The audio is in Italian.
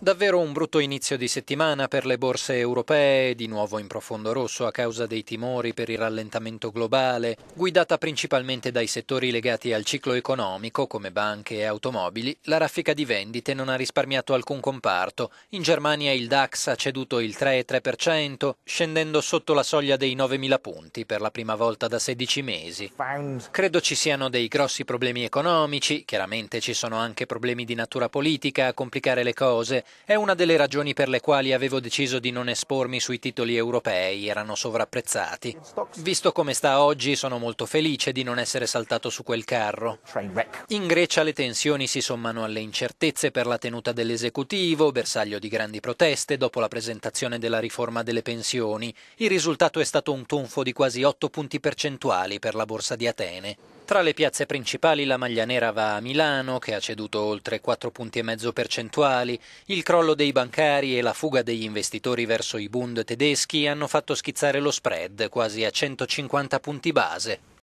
Davvero un brutto inizio di settimana per le borse europee, di nuovo in profondo rosso a causa dei timori per il rallentamento globale, guidata principalmente dai settori legati al ciclo economico come banche e automobili, la raffica di vendite non ha risparmiato alcun comparto. In Germania il DAX ha ceduto il 3,3%, scendendo sotto la soglia dei 9.000 punti per la prima volta da 16 mesi. Credo ci siano dei grossi problemi economici, chiaramente ci sono anche problemi di natura politica a complicare le cose, è una delle ragioni per le quali avevo deciso di non espormi sui titoli europei, erano sovrapprezzati. Visto come sta oggi, sono molto felice di non essere saltato su quel carro. In Grecia le tensioni si sommano alle incertezze per la tenuta dell'esecutivo, bersaglio di grandi proteste dopo la presentazione della riforma delle pensioni. Il risultato è stato un tonfo di quasi 8 punti percentuali per la borsa di Atene. Tra le piazze principali la maglia nera va a Milano, che ha ceduto oltre 4 punti e mezzo percentuali, il crollo dei bancari e la fuga degli investitori verso i Bund tedeschi hanno fatto schizzare lo spread quasi a 150 punti base.